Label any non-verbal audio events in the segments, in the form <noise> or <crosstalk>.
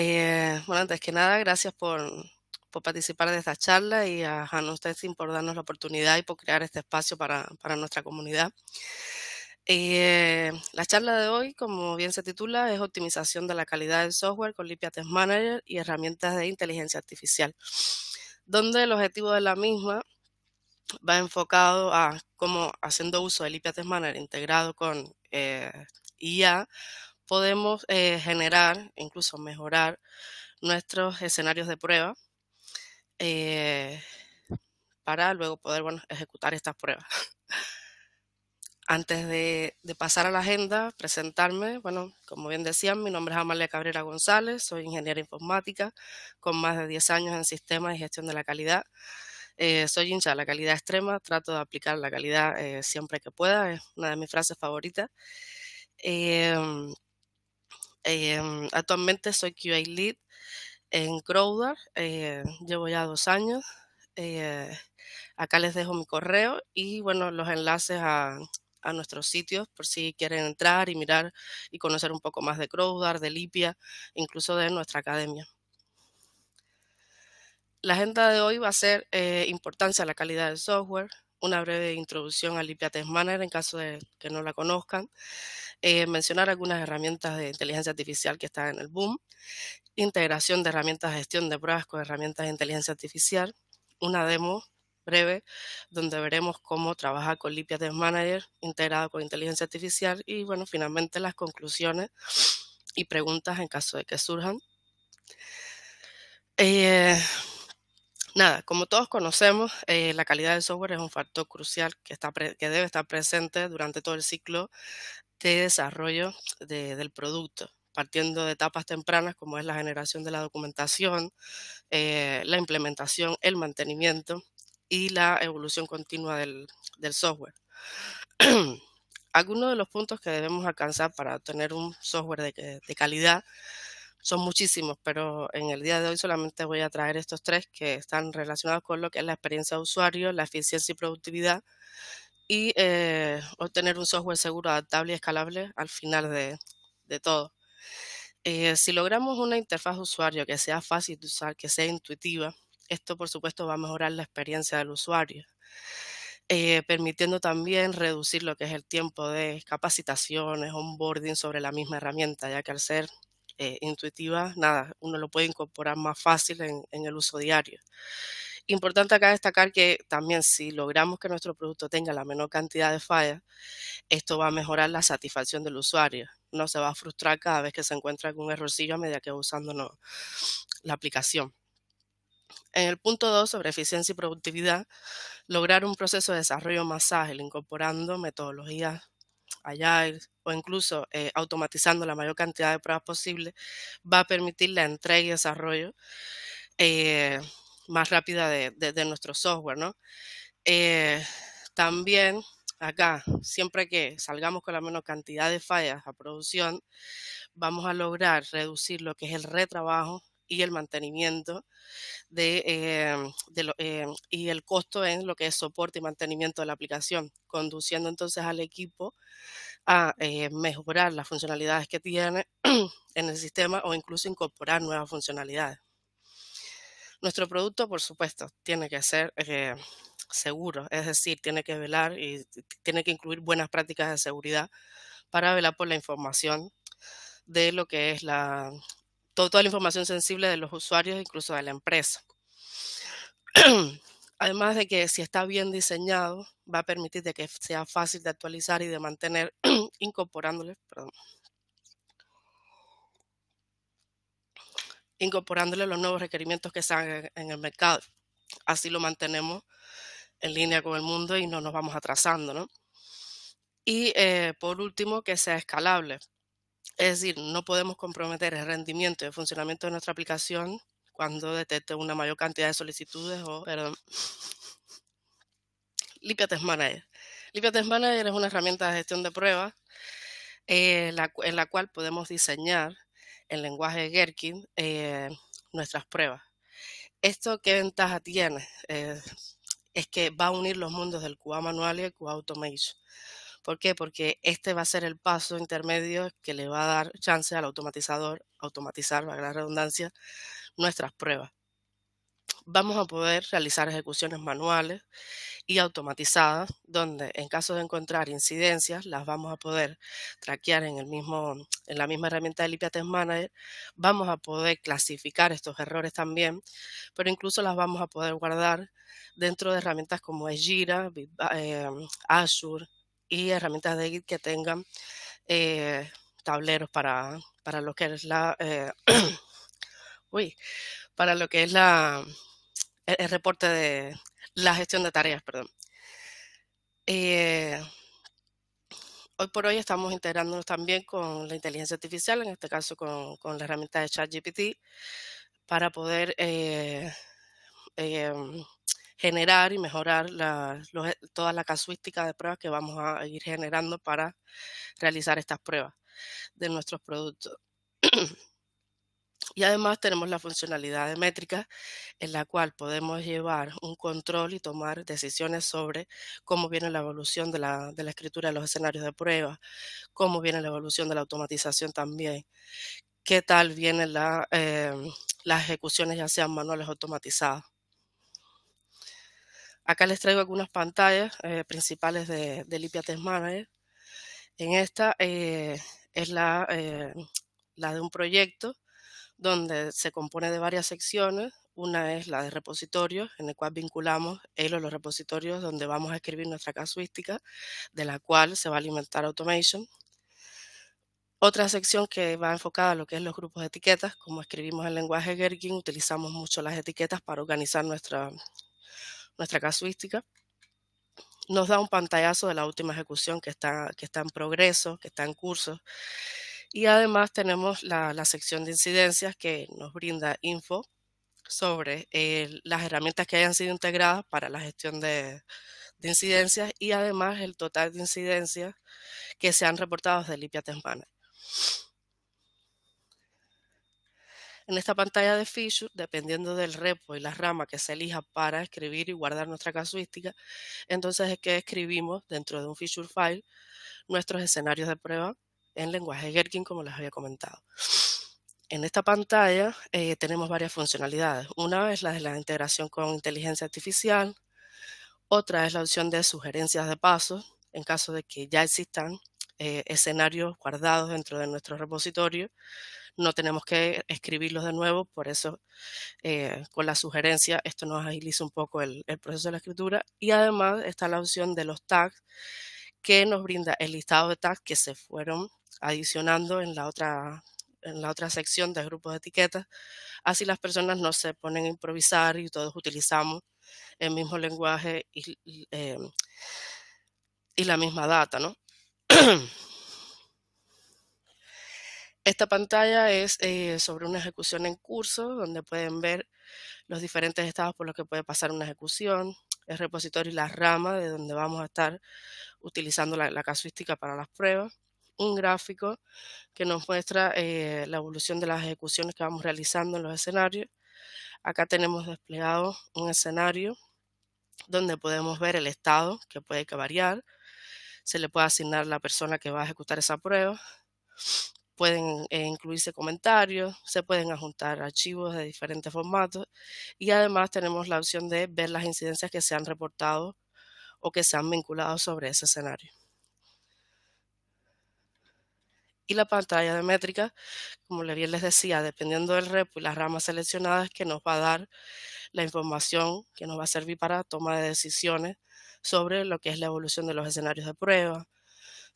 Eh, bueno, antes que nada, gracias por, participar de esta charla y a Hanno por darnos la oportunidad y por crear este espacio para, nuestra comunidad. Eh, la charla de hoy, como bien se titula, es optimización de la calidad del software con Lipia Test Manager y herramientas de inteligencia artificial, donde el objetivo de la misma va enfocado a cómo haciendo uso de Lipia Test Manager integrado con eh, IA podemos eh, generar, incluso mejorar nuestros escenarios de prueba eh, para luego poder bueno, ejecutar estas pruebas. <laughs> Antes de, pasar a la agenda, presentarme, bueno, como bien decían, mi nombre es Amalia Cabrera González, soy ingeniera informática con más de 10 años en sistemas y gestión de la calidad. Eh, soy hincha de la calidad extrema, trato de aplicar la calidad siempre que pueda, es una de mis frases favoritas. Em, actualmente soy QA Lead en Crowdar. Eh, llevo ya dos años. Eh, acá les dejo mi correo y bueno, los enlaces a, nuestros sitios por si quieren entrar y mirar y conocer un poco más de Crowdar, de Lipia, incluso de nuestra academia. La agenda de hoy va a ser eh, importancia a la calidad del software, una breve introducción a Libia Test Manager en caso de que no la conozcan, eh, mencionar algunas herramientas de inteligencia artificial que están en el boom, integración de herramientas de gestión de pruebas con herramientas de inteligencia artificial, una demo breve donde veremos cómo trabajar con Libia Test Manager integrado con inteligencia artificial y bueno, finalmente las conclusiones y preguntas en caso de que surjan. Eh, Nada, como todos conocemos, eh, la calidad del software es un factor crucial que, debe estar presente durante todo el ciclo de desarrollo del producto partiendo de etapas tempranas como es la generación de la documentación, eh, la implementación, el mantenimiento y la evolución continua del, software. <clears throat> Algunos de los puntos que debemos alcanzar para obtener un software de, de calidad son muchísimos, pero en el día de hoy solamente voy a traer estos tres que están relacionados con lo que es la experiencia de usuario, la eficiencia y productividad y eh, obtener un software seguro, adaptable y escalable al final de, todo. Eh, si logramos una interfaz de usuario que sea fácil de usar, que sea intuitiva, esto por supuesto va a mejorar la experiencia del usuario, eh, permitiendo también reducir lo que es el tiempo de capacitaciones, onboarding sobre la misma herramienta, ya que al ser eh, intuitiva, nada, uno lo puede incorporar más fácil en, el uso diario. Importante acá destacar que también si logramos que nuestro producto tenga la menor cantidad de fallas, esto va a mejorar la satisfacción del usuario. No se va a frustrar cada vez que se encuentra algún errorcillo a medida que va usando la aplicación. En el punto 2, sobre eficiencia y productividad, lograr un proceso de desarrollo más ágil, incorporando metodologías o incluso eh, automatizando la mayor cantidad de pruebas posible, va a permitir la entrega y desarrollo eh, más rápida de, nuestro software, eh, también acá, siempre que salgamos con la menor cantidad de fallas a producción, vamos a lograr reducir lo que es el retrabajo y el mantenimiento de, em, em, y el costo en lo que es soporte y mantenimiento de la aplicación, conduciendo entonces al equipo a eh, mejorar las funcionalidades que tiene <clears throat> en el sistema o incluso incorporar nuevas funcionalidades. Nuestro producto, por supuesto, tiene que ser eh, seguro, es decir, tiene que velar y tiene que incluir buenas prácticas de seguridad para velar por la información de lo que es la, toda la información sensible de los usuarios, incluso de la empresa. <clears throat> Además de que si está bien diseñado, va a permitir de que sea fácil de actualizar y de mantener <clears throat> incorporándoles, perdón, incorporándole los nuevos requerimientos que salgan en el mercado. Así lo mantenemos en línea con el mundo y no nos vamos atrasando, Y eh, por último, que sea escalable. Es decir, no podemos comprometer el rendimiento y el funcionamiento de nuestra aplicación cuando detecte una mayor cantidad de solicitudes o, perdón, Lipia Test Manager. Lipia Test Manager es una herramienta de gestión de pruebas eh, en la cual podemos diseñar en lenguaje Gherkin eh, nuestras pruebas. ¿Esto qué ventaja tiene? Eh, es que va a unir los mundos del QA manual y el QA automation. ¿Por qué? Porque este va a ser el paso intermedio que le va a dar chance al automatizador automatizar, a la redundancia, nuestras pruebas. Vamos a poder realizar ejecuciones manuales y automatizadas, donde en caso de encontrar incidencias, las vamos a poder traquear en, en la misma herramienta de Lipia Test Manager. Vamos a poder clasificar estos errores también, pero incluso las vamos a poder guardar dentro de herramientas como Jira, eh, Azure, y herramientas de Git que tengan eh, tableros para, para, lo que es la eh, <clears throat> para lo que es la e-, el, reporte de la gestión de tareas, perdón. Eh, hoy por hoy estamos integrándonos también con la inteligencia artificial, en este caso con, con la herramienta de ChatGPT, para poder generar y mejorar toda la eh, casuística de pruebas que vamos a ir generando para realizar estas pruebas de nuestros productos. Y además tenemos la funcionalidad de métrica en la cual podemos llevar un control y tomar decisiones sobre cómo viene la evolución de la, escritura de los escenarios de prueba, cómo viene la evolución de la automatización también, qué tal vienen em, las ejecuciones ya sean manuales o automatizadas. Acá les traigo algunas pantallas eh, principales de, Lipia Test Manager. En esta eh, es la, eh, la, de un proyecto donde se compone de varias secciones. Una es la de repositorios, en el cual vinculamos él o los repositorios donde vamos a escribir nuestra casuística, de la cual se va a alimentar Automation. Otra sección que va enfocada a lo que es los grupos de etiquetas. Como escribimos en lenguaje Gherkin, utilizamos mucho las etiquetas para organizar nuestra, nuestra casuística, nos da un pantallazo de la última ejecución que está, que está en progreso, que está en curso. Y además tenemos la, sección de incidencias que nos brinda info sobre eh, las herramientas que hayan sido integradas para la gestión de, de incidencias y además el total de incidencias que se han reportado desde Lipia Tempana. En esta pantalla de feature, dependiendo del repo y la rama que se elija para escribir y guardar nuestra casuística, entonces es que escribimos dentro de un feature file nuestros escenarios de prueba en lenguaje Gherkin, como les había comentado. En esta pantalla eh, tenemos varias funcionalidades. Una es la de la integración con inteligencia artificial, otra es la opción de sugerencias de pasos, en caso de que ya existan eh, escenarios guardados dentro de nuestro repositorio no tenemos que escribirlos de nuevo, por eso eh, con la sugerencia esto nos agiliza un poco el, proceso de la escritura y además está la opción de los tags que nos brinda el listado de tags que se fueron adicionando en la otra en la otra sección de grupos de etiquetas. Así las personas no se ponen a improvisar y todos utilizamos el mismo lenguaje y, y eh, la misma data, ¿no? <clears throat> Esta pantalla es eh, sobre una ejecución en curso, donde pueden ver los diferentes estados por los que puede pasar una ejecución, el repositorio y la rama de donde vamos a estar utilizando la, casuística para las pruebas, un gráfico que nos muestra eh, la evolución de las ejecuciones que vamos realizando en los escenarios. Acá tenemos desplegado un escenario donde podemos ver el estado que puede que variar, se le puede asignar la persona que va a ejecutar esa prueba, pueden eh, incluirse comentarios, se pueden adjuntar archivos de diferentes formatos y además tenemos la opción de ver las incidencias que se han reportado o que se han vinculado sobre ese escenario. Y la pantalla de métrica, como bien les decía, dependiendo del repo y las ramas seleccionadas, que nos va a dar la información que nos va a servir para toma de decisiones sobre lo que es la evolución de los escenarios de prueba,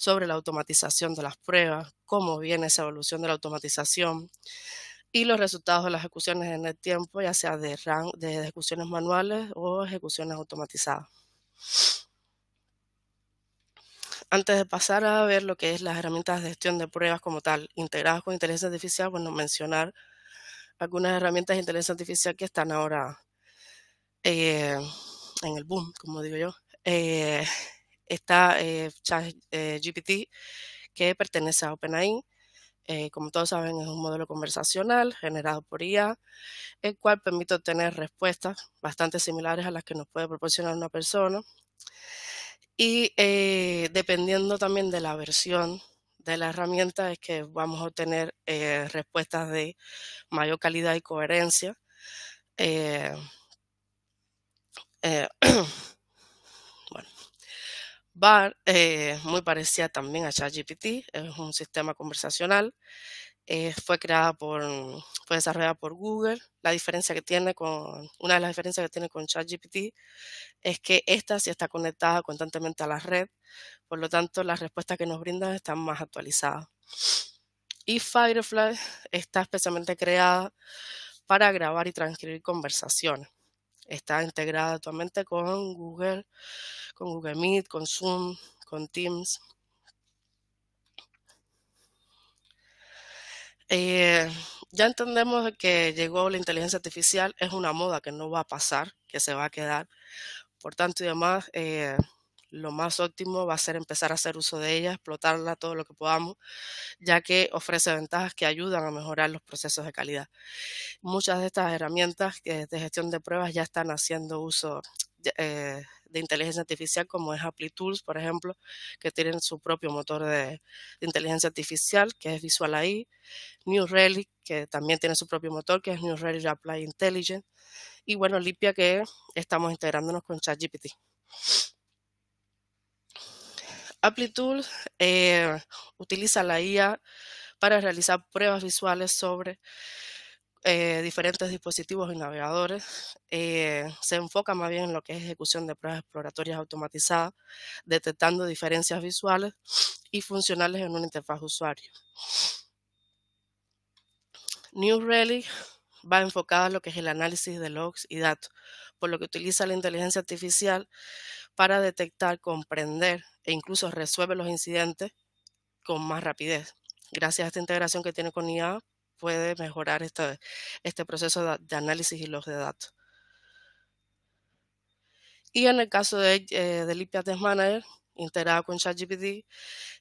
sobre la automatización de las pruebas, cómo viene esa evolución de la automatización y los resultados de las ejecuciones en el tiempo, ya sea de, de ejecuciones manuales o ejecuciones automatizadas. Antes de pasar a ver lo que es las herramientas de gestión de pruebas como tal, integradas con inteligencia artificial, bueno, mencionar algunas herramientas de inteligencia artificial que están ahora eh, en el boom, como digo yo. Eh, está eh, ChatGPT, eh, que pertenece a OpenAI. Eh, como todos saben, es un modelo conversacional generado por IA, el cual permite obtener respuestas bastante similares a las que nos puede proporcionar una persona. Y eh, dependiendo también de la versión de la herramienta, es que vamos a obtener respuestas de mayor calidad y coherencia. <clears throat> BAR, es eh, muy parecida también a ChatGPT, es un sistema conversacional, eh, fue creada por, fue desarrollada por Google. La diferencia que tiene con, una de las diferencias que tiene con ChatGPT es que esta sí está conectada constantemente a la red, por lo tanto las respuestas que nos brindan están más actualizadas. Y Firefly está especialmente creada para grabar y transcribir conversaciones está integrada actualmente con Google, con Google Meet, con Zoom, con Teams. Eh, ya entendemos que llegó la inteligencia artificial, es una moda que no va a pasar, que se va a quedar. Por tanto y demás, eh, lo más óptimo va a ser empezar a hacer uso de ella, explotarla todo lo que podamos, ya que ofrece ventajas que ayudan a mejorar los procesos de calidad. Muchas de estas herramientas de gestión de pruebas ya están haciendo uso de eh, inteligencia artificial, como es AppliTools, por ejemplo, que tienen su propio motor de, inteligencia artificial, que es Visual AI, New Relic, que también tiene su propio motor, que es New Relic Applied Intelligence, y bueno, Lipia, que estamos integrándonos con ChatGPT. Amplitude eh, utiliza la IA para realizar pruebas visuales sobre eh, diferentes dispositivos y navegadores. Eh, se enfoca más bien en lo que es ejecución de pruebas exploratorias automatizadas, detectando diferencias visuales y funcionales en una interfaz usuario. New Relic va enfocada a lo que es el análisis de logs y datos, por lo que utiliza la inteligencia artificial para detectar, comprender e incluso resuelve los incidentes con más rapidez. Gracias a esta integración que tiene con IA, puede mejorar este, este proceso de, análisis y los de datos. Y en el caso de, Lipia del Test Manager, integrado con ChatGPT,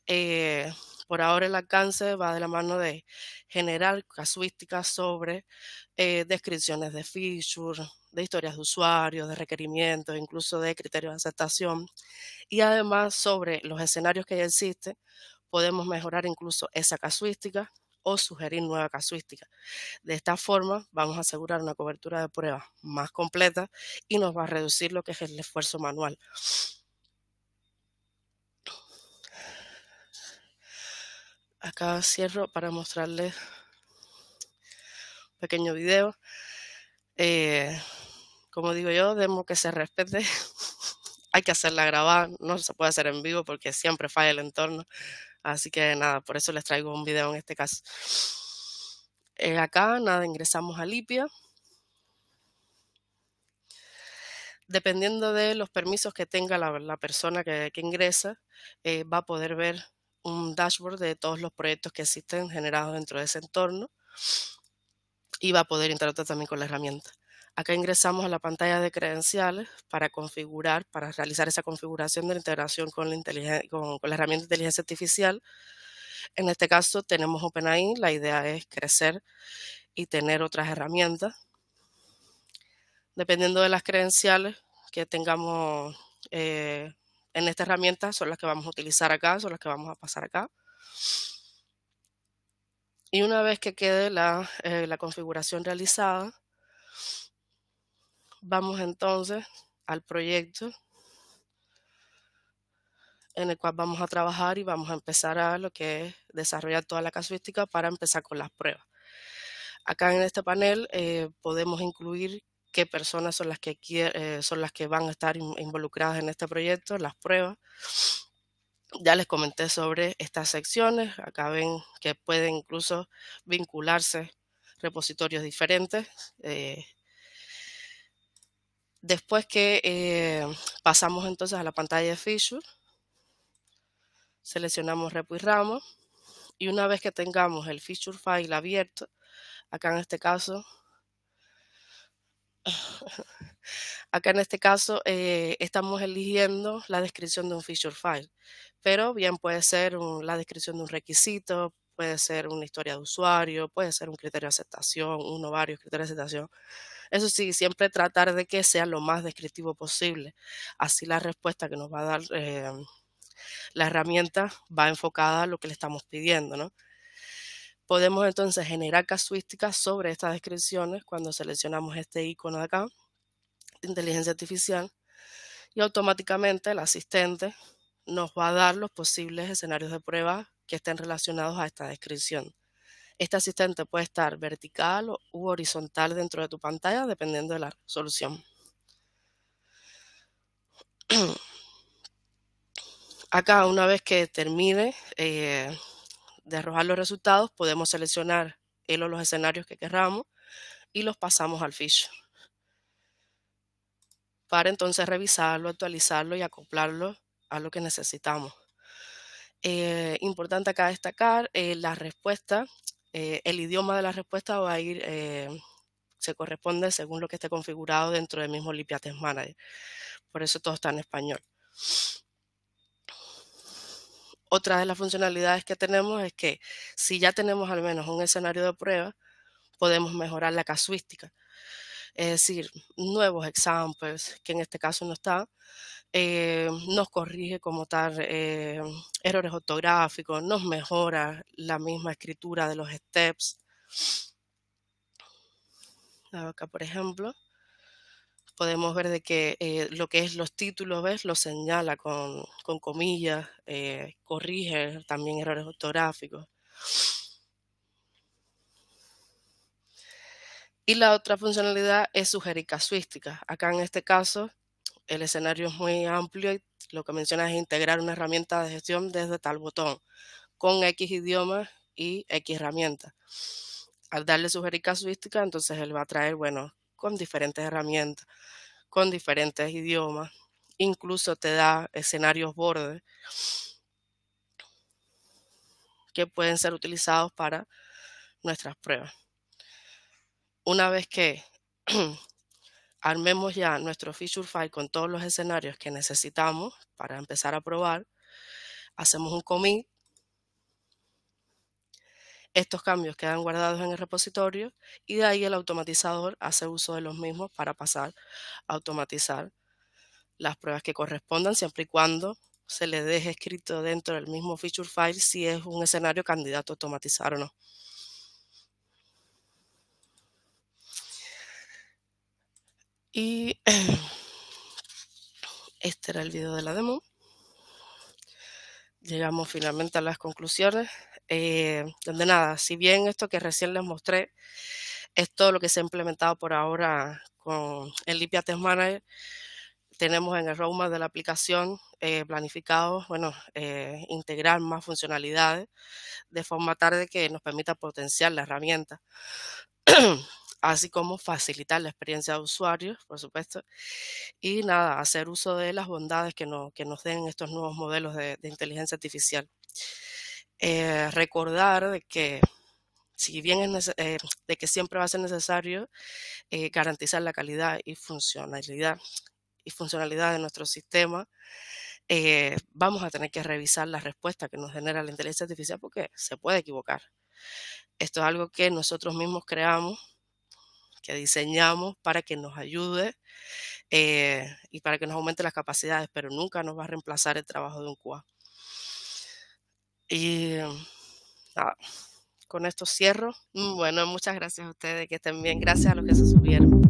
eh, por ahora el alcance va de la mano de generar casuísticas sobre eh, descripciones de features, de historias de usuarios, de requerimientos, incluso de criterios de aceptación. Y además sobre los escenarios que ya existen, podemos mejorar incluso esa casuística o sugerir nueva casuística. De esta forma vamos a asegurar una cobertura de pruebas más completa y nos va a reducir lo que es el esfuerzo manual. Acá cierro para mostrarles un pequeño video. Eh, como digo yo, demos que se respete. <laughs> Hay que hacerla grabar, no se puede hacer en vivo porque siempre falla el entorno. Así que nada, por eso les traigo un video en este caso. Eh, acá, nada, ingresamos a Lipia. Dependiendo de los permisos que tenga la, persona que, ingresa, eh, va a poder ver un dashboard de todos los proyectos que existen generados dentro de ese entorno y va a poder interactuar también con la herramienta. Acá ingresamos a la pantalla de credenciales para configurar, para realizar esa configuración de la integración con la, herramienta de inteligencia artificial. En este caso tenemos OpenAI, la idea es crecer y tener otras herramientas. Dependiendo de las credenciales que tengamos eh, en esta herramienta, son las que vamos a utilizar acá, son las que vamos a pasar acá. Y una vez que quede la eh, configuración realizada, Vamos entonces al proyecto en el cual vamos a trabajar y vamos a empezar a lo que es desarrollar toda la casuística para empezar con las pruebas. Acá en este panel eh, podemos incluir qué personas son las que, eh, son las que van a estar involucradas en este proyecto, las pruebas. Ya les comenté sobre estas secciones. Acá ven que pueden incluso vincularse repositorios diferentes. Eh, Después que eh, pasamos entonces a la pantalla de Feature, seleccionamos repo y ramo. y una vez que tengamos el feature file abierto, acá en este caso, <laughs> acá en este caso eh, estamos eligiendo la descripción de un feature file, pero bien puede ser la descripción de un requisito, puede ser una historia de usuario, puede ser un criterio de aceptación, uno o varios criterios de aceptación. Eso sí, siempre tratar de que sea lo más descriptivo posible. Así la respuesta que nos va a dar em, la herramienta va enfocada a lo que le estamos pidiendo, ¿no? Podemos entonces generar casuísticas sobre estas descripciones cuando seleccionamos este icono de acá, inteligencia artificial, y automáticamente el asistente nos va a dar los posibles escenarios de prueba que estén relacionados a esta descripción. Este asistente puede estar vertical u horizontal dentro de tu pantalla, dependiendo de la solución. <clears throat> Acá, una vez que termine eh, de arrojar los resultados, podemos seleccionar el o los escenarios que queramos y los pasamos al fish para entonces revisarlo, actualizarlo y acoplarlo a lo que necesitamos. Eh, importante acá destacar eh, la respuesta eh, el idioma de la respuesta va a ir, eh, se corresponde según lo que esté configurado dentro del mismo Olympia Test Manager. Por eso todo está en español. Otra de las funcionalidades que tenemos es que si ya tenemos al menos un escenario de prueba, podemos mejorar la casuística es decir, nuevos examples, pues, que en este caso no está, eh, nos corrige como tal eh, errores ortográficos, nos mejora la misma escritura de los steps. Acá, por ejemplo, podemos ver de que eh, lo que es los títulos, ¿ves? Los señala con, con comillas, corrige también errores ortográficos. Y la otra funcionalidad es sugerir casuística. Acá en este caso, el escenario es muy amplio y lo que menciona es integrar una herramienta de gestión desde tal botón con X idiomas y X herramientas. Al darle sugerir casuística, entonces él va a traer, bueno, con diferentes herramientas, con diferentes idiomas, incluso te da escenarios bordes que pueden ser utilizados para nuestras pruebas una vez que <clears throat> armemos ya nuestro feature file con todos los escenarios que necesitamos para empezar a probar, hacemos un commit. Estos cambios quedan guardados en el repositorio y de ahí el automatizador hace uso de los mismos para pasar a automatizar las pruebas que correspondan, siempre y cuando se le deje escrito dentro del mismo feature file si es un escenario candidato a automatizar o no. Y <clears throat> este era el video de la demo. Llegamos finalmente a las conclusiones, eh, donde nada, si bien esto que recién les mostré es todo lo que se ha implementado por ahora con el Lipia Test Manager, tenemos en el roadmap de la aplicación planificados, eh, planificado, bueno, eh, integrar más funcionalidades de forma tarde que nos permita potenciar la herramienta. <clears throat> así como facilitar la experiencia de usuarios, por supuesto, y nada, hacer uso de las bondades que, nos den estos nuevos modelos de, inteligencia artificial. Eh, recordar que si bien es eh, de que siempre va a ser necesario eh, garantizar la calidad y funcionalidad y funcionalidad de nuestro sistema, vamos a tener que revisar la respuesta que nos genera la inteligencia artificial porque se puede equivocar. Esto es algo que nosotros mismos creamos que diseñamos para que nos ayude eh, y para que nos aumente las capacidades, pero nunca nos va a reemplazar el trabajo de un CUA. Y nada, con esto cierro. Mm, bueno, muchas gracias a ustedes, que estén bien. Gracias a los que se subieron.